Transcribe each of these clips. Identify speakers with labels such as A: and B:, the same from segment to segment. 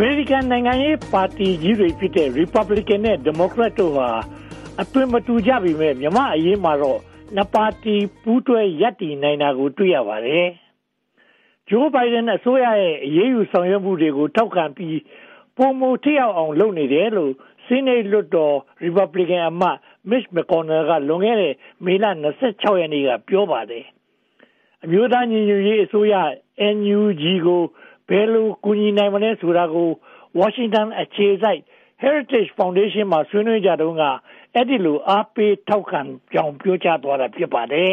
A: မေရိကန်နိုင်ငံရေးပါတီကြီးတွေဖြစ်တဲ့ Republican နဲ့ Democrat တို့ဟာအသွင်မတူကြပေမယ့်မြန်မာ့အရေးမှာတော့နှစ်ပါတီပူးတွဲရပ်တည်နိုင်တာကိုတွေ့ရပါတယ်။ Joe Biden အစိုးရရဲ့အရေးယူဆောင်ရွက်မှုတွေကိုထောက်ခံပြီးပိုမိုထိရောက်အောင်လုပ်နေတယ်လို့ Senate လွှတ်တော် Republican အမတ် Mitch McConnell ကလွန်ခဲ့တဲ့မေလ(၂၆)ရက်နေ့ကပြောပါတယ်။အမျိုးသားညီညွှတ်ရေးအစိုးရ NUG ကိုဘယ်လိုကူညီနိုင်မလဲဆိုတာကိုဝါရှင်တန်အခြေစိုက် Heritage Foundation မှာဆွေးနွေးကြတုန်းကအဲ့ဒီလိုအားပေးထောက်ခံကြောင်းပြောကြားသွားတာဖြစ်ပါတယ်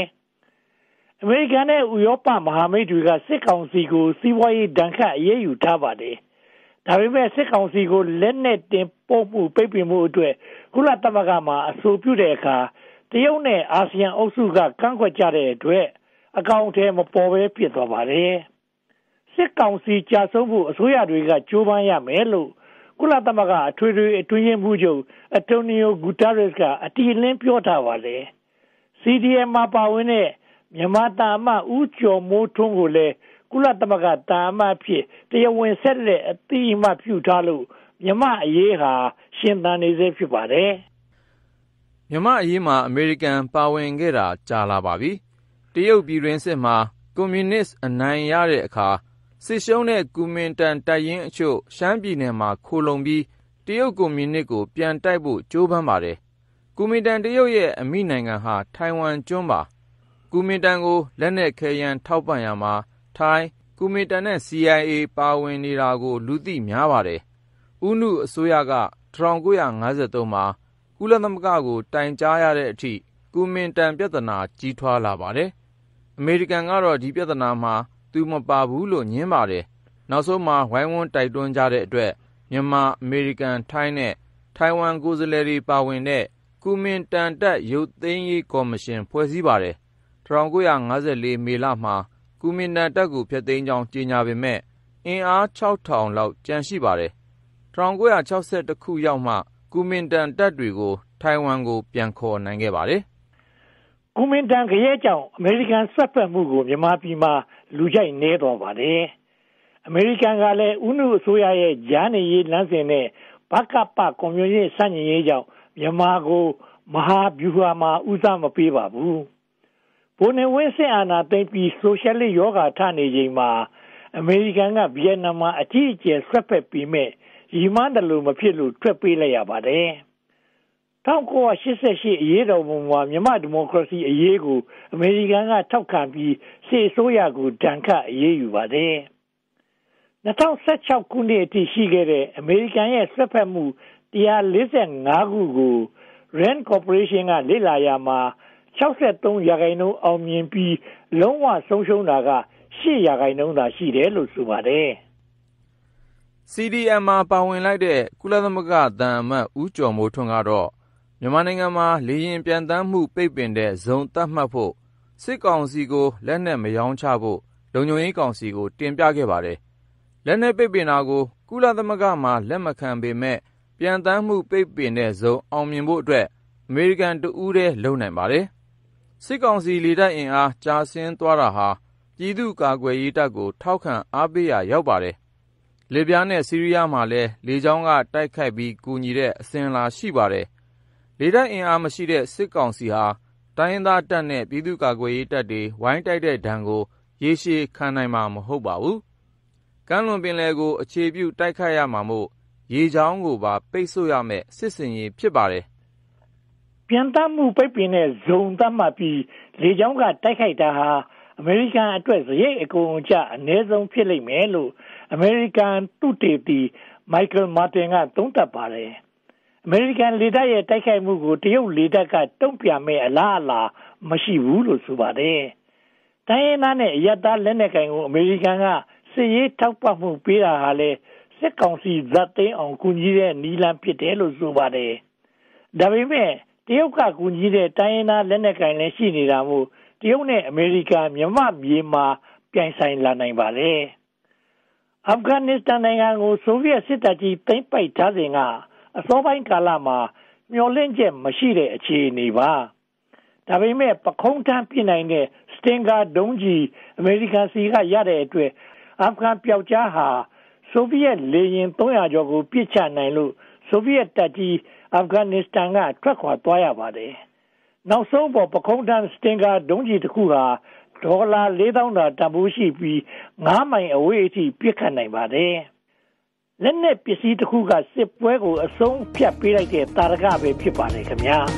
A: ။အမေရိကန်နဲ့ဥရောပမဟာမိတ်တွေကစစ်ကောင်စီကို စီးပွားရေးဒဏ်ခတ်အရေးယူထားပါတယ်။ဒါပေမဲ့စစ်ကောင်စီကိုလက်နဲ့တင်ပို့မှုပိတ်ပင်မှုအတွက်ကုလသမဂ္ဂမှာအဆိုပြုတဲ့အခါတရုတ်နဲ့အာဆီယံအုပ်စုကကန့်ကွက်ကြတဲ့အတွက်အကောင့်အထဲမပေါ်ပဲဖြစ်သွားပါတယ်။စစ်ကောင်စီကြာဆုံးဖို့အစိုးရတွေကကြိုးပမ်းရမယ်လို့ကုလသမဂ္ဂအထွေထွေအတွင်းရေးမှူးချုပ်အတိုနီယိုဂူတာရက်ကအတိအလင်းပြောထားပါတယ်။ CDM မှာပါဝင်တဲ့မြန်မာတာမဦးကျော်မိုးထွန်းကိုလည်းကုလသမဂ္ဂတာမဖြစ်တရားဝင်ဆက်လက်အတိအမှပြုထားလို့မြမအရေးဟာရှင်သန်နေစေဖြစ်ပါတယ်
B: ။မြမအရေးမှာအမေရိကန်ပါဝင်ခဲ့တာကြာလာပါပြီ။တရုတ်ပြည်တွင်းစစ်မှာကွန်မြူနစ်အနိုင်ရတဲ့အခါစစ်ရှုံးတဲ့ကူမင်တန်တပ်ရင်းအချို့ရှမ်းပြည်နယ်မှာခိုလှုံပြီးတရုတ်ကွန်မြူနစ်ကို ပြန်တိုက်ဖို့ကြိုးပမ်းပါတယ်။ကူမင်တန်တရုတ်ရဲ့အမိနိုင်ငံဟာထိုင်ဝမ်ကျွန်းပါ။ကူမင်တန်ကိုလက်နက်ခဲယမ်းထောက်ပံ့ရာမှာထိုင်း၊ကူမင်တန်နဲ့ CIA ပါဝင်နေတာကိုလူသိများပါတယ်။ဦးနုအစိုးရက၁၉၅၃မှာကုလသမဂ္ဂကို တိုင်ကြားရတဲ့အထိ ကူမင်တန်ပြဿနာ ကြီးထွားလာပါတယ်။အမေရိကန်ကတော့ဒီပြဿနာမှာသူမပါဘူးလို့ငြင်းပါတယ်။နောက်ဆုံးမှာဝိုင်းဝန်းတိုက်တွန်းကြတဲ့အတွက်မြန်မာ၊အမေရိကန်၊ထိုင်းနဲ့ထိုင်ဝမ်ကိုယ်စားလှယ်တွေပါဝင်တဲ့ကူမင်တန်တပ်ရုပ်သိမ်းရေးကော်မရှင် ဖွဲ့စည်းပါတယ်။၁၉၅၄မေလမှာကူမင်တန်တပ်ကိုဖျက်သိမ်းကြောင်းကြေညာပေမယ့်အင်အား၆,၀၀၀လောက်ကျန်ရှိပါတယ်။၁၉၆၁ရောက်မှကူမင်တန်တပ်တွေကိုထိုင်ဝမ်ကို ပြန်ခေါ်နိုင်ခဲ့ပါတယ်ကုမင်
A: တန်ခရဲကြောင့်အမေရိကန်ဆက်ဖက်မှုကိုမြန်မာပြည်မှာလူကြိုက်နေတော်ပါတယ်။အမေရိကန်ကလည်းဥနုအစိုးရရဲ့ဂျာနေရေးလမ်းစဉ်နဲ့ဘကပကွန်မြူနစ်စန့်ကျင်ရေးကြောင့်မြန်မာကိုမဟာဗျူဟာမှာဦးစားမပေးပါဘူး။ဘိုနေဝင်းစင်အာနာသိပ်ပြီးဆိုရှယ်လစ်ယောဂါထနေချိန်မှာအမေရိကန်ကဗီယက်နမ်မှာအကြီးအကျယ်ဆက်ဖက်ပြီးမဲ့ရီမန်းတယ်လို့မဖြစ်လို့ထွက်ပေးလိုက်ရပါတယ်။1988အရေးတော်ပုံမှာမြန်မာဒီမိုကရေစီအရေးကိုအမေရိကန်ကထောက်ခံပြီးစေအစိုးရကိုဒဏ်ခတ်အရေးယူပါတယ်။2016ခုနှစ်အထိရှိခဲ့တဲ့အမေရိကန်ရဲ့ဆွဲဖက်မှု145ခုကို Rand Corporation ကလေ့လာရမှာ63ရာခိုင်နှုန်းအောင်မြင်ပြီးလုံးဝဆုံးရှုံးတာက8ရာခိုင်နှုန်းသာရှိတယ်လို့ဆိုပါတယ်
B: ။ CDM မှာပါဝင်လိုက်တဲ့ကုလသမဂ္ဂသံအမတ်ဦးကျော်မိုးထွန်းကတော့မြန်မာနိုင်ငံမှာလေယာဉ်ပျံသန်းမှုပိတ်ပင်တဲ့ဇုန်သတ်မှတ်ဖို့၊စစ်ကောင်စီကိုလက်နက်မရောင်းချဖို့လုံခြုံရေးကောင်စီကို တင်ပြခဲ့ပါတယ်။လက်နက်ပိတ်ပင်တာကိုကုလသမဂ္ဂမှာလက်မခံပေမယ့်ပျံသန်းမှုပိတ်ပင်တဲ့ဇုန်အောင်မြင်ဖို့အတွက်အမေရိကန်တဦးတည်းလုပ်နိုင်ပါတယ်။စစ်ကောင်စီလေတပ်အင်အားကျဆင်းသွားတာဟာပြည်သူ့ကာကွယ်ရေးတပ်ကို ထောက်ခံအားပေးရာရောက်ပါတယ်။လစ်ဗျားနဲ့ဆီးရီးယားမှာလည်းလေကြောင်းကတိုက်ခိုက်ပြီးကူညီတဲ့အစဉ်အလာရှိပါတယ်လေတပ်အင်အားမရှိတဲ့စစ်ကောင်စီဟာတိုင်းရင်းသားတပ်နဲ့ပြည်သူ့ကာကွယ်ရေးတပ်တွေဝိုင်းတိုက်တဲ့ဒဏ်ကို ရေရှည်ခံနိုင်မှာမဟုတ်ပါဘူး။ကမ်းလွန်ပင်လယ်ကိုအခြေပြုတိုက်ခိုက်ရမှာမို့ရေကြောင်းကိုပါပိတ်ဆို့ရမယ့်စစ်ဆင်ရေးဖြစ်ပါတယ်
A: ။ပျံသန်းမှုပိတ်ပင်တဲ့ဇုန်သတ်မှတ်ပြီးလေကြောင်းကတိုက်ခိုက်တာဟာအမေရိကန်အတွက်စရိတ်အကုန်အကျအနည်းဆုံးဖြစ်လိမ့်မယ်လို့အမေရိကန်သုတေသီ Michael Martin ကသုံးသပ်ပါတယ်အမေရိကန်လေတပ်ရဲ့တိုက်ခိုက်မှုကိုတရုတ်လေတပ်ကတုံ့ပြန်မဲ့အလားအလာမရှိဘူးလို့ဆိုပါတယ်။တိုင်းရင်းသားနဲ့အရတားလက်နက်ကင်ကိုအမေရိကန်ကစစ်ရေးထောက်ပံ့မှုပေးတာဟာလေစစ်ကောင်စီဇက်သိန်းအောင်ကူညီတဲ့နီလန်ဖြစ်တယ်လို့ဆိုပါတယ်။ဒါပေမဲ့တရုတ်ကကူညီတဲ့တိုင်းရင်းသားလက်နက်ကင်လည်းရှိနေတာမို့တရုတ်နဲ့အမေရိကန်မြမမြေမှာပြိုင်ဆိုင်လာနိုင်ပါလေ။အာဖဂန်နစ္စတန်နိုင်ငံကိုဆိုဗီယက်စစ်တပ်ကြီးသိမ်းပိုက်ထားစဉ်ကအစောပိုင်းကာလမှာ မျှော်လင့်ချက်မရှိတဲ့အခြေအနေပါ။ဒါပေမဲ့ပခုံးထမ်းပစ်နိုင်တဲ့ Stinger ဒုံးကျည်အမေရိကန်ဆီကရတဲ့အတွက်အာဖဂန်ပြောက်ကျားဟာဆိုဗိယက်လေယာဉ်ကျော်ကိုပစ်ချနိုင်လို့ဆိုဗိယက်တပ်ကြီးအာဖဂန်နစ္စတန်ကထွက်ခွါသွားရပါတယ်။နောက်ဆုံးပေါ်ပခုံးထမ်း Stinger ဒုံးကျည်တခုဟာဒေါ်လာလေးသောင်းသာတန်းဖိုးရှိပြီးမိုင်အဝေးအထိပစ်ခတ်နိုင်ပါတယ်လက်နဲ့ပစ္စည်းတစ်ခုကစစ်ပွဲကိုအဆုံးဖြတ်ပေးလိုက်တဲ့တာရကပဲဖြစ်ပါတယ်ခင်ဗျာ။